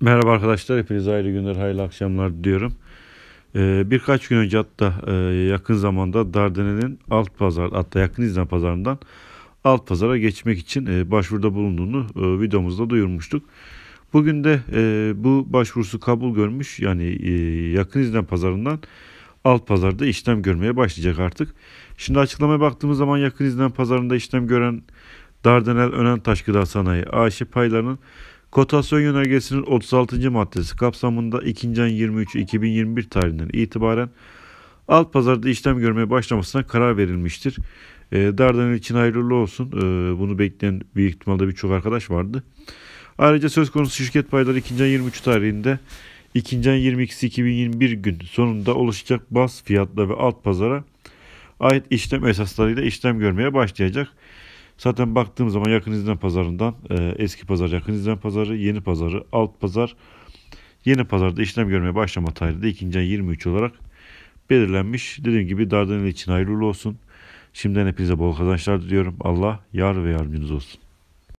Merhaba arkadaşlar, hepinize hayırlı günler, hayırlı akşamlar diyorum. Ee, birkaç gün önce hatta e, yakın zamanda Dardanel'in alt pazar, hatta yakın izlen pazarından alt pazara geçmek için e, başvuruda bulunduğunu e, videomuzda duyurmuştuk. Bugün de e, bu başvurusu kabul görmüş, yani e, yakın izlen pazarından alt pazarda işlem görmeye başlayacak artık. Şimdi açıklamaya baktığımız zaman yakın izlen pazarında işlem gören Dardanel Önen Taşkıda Sanayi Ayşe paylarının Kotasyon yönergesinin 36. maddesi kapsamında 2. ayın 23'ü 2021 tarihinden itibaren alt pazarda işlem görmeye başlamasına karar verilmiştir. E, Dardanel için hayırlı olsun. E, bunu bekleyen bir ihtimalle birçok arkadaş vardı. Ayrıca söz konusu şirket payları 2. ayın 23 tarihinde 2. ayın 22'si 2021 gün sonunda oluşacak bas fiyatla ve alt pazara ait işlem esaslarıyla işlem görmeye başlayacak. Zaten baktığım zaman yakın izlem pazarından e, eski pazar, yakın izlem pazarı, yeni pazarı, alt pazar, yeni pazarda işlem görmeye başlama tarihi de 2. 23 olarak belirlenmiş. Dediğim gibi Dardanel için hayırlı olsun. Şimdiden hepinize bol kazançlar diliyorum. Allah yar ve yardımcınız olsun.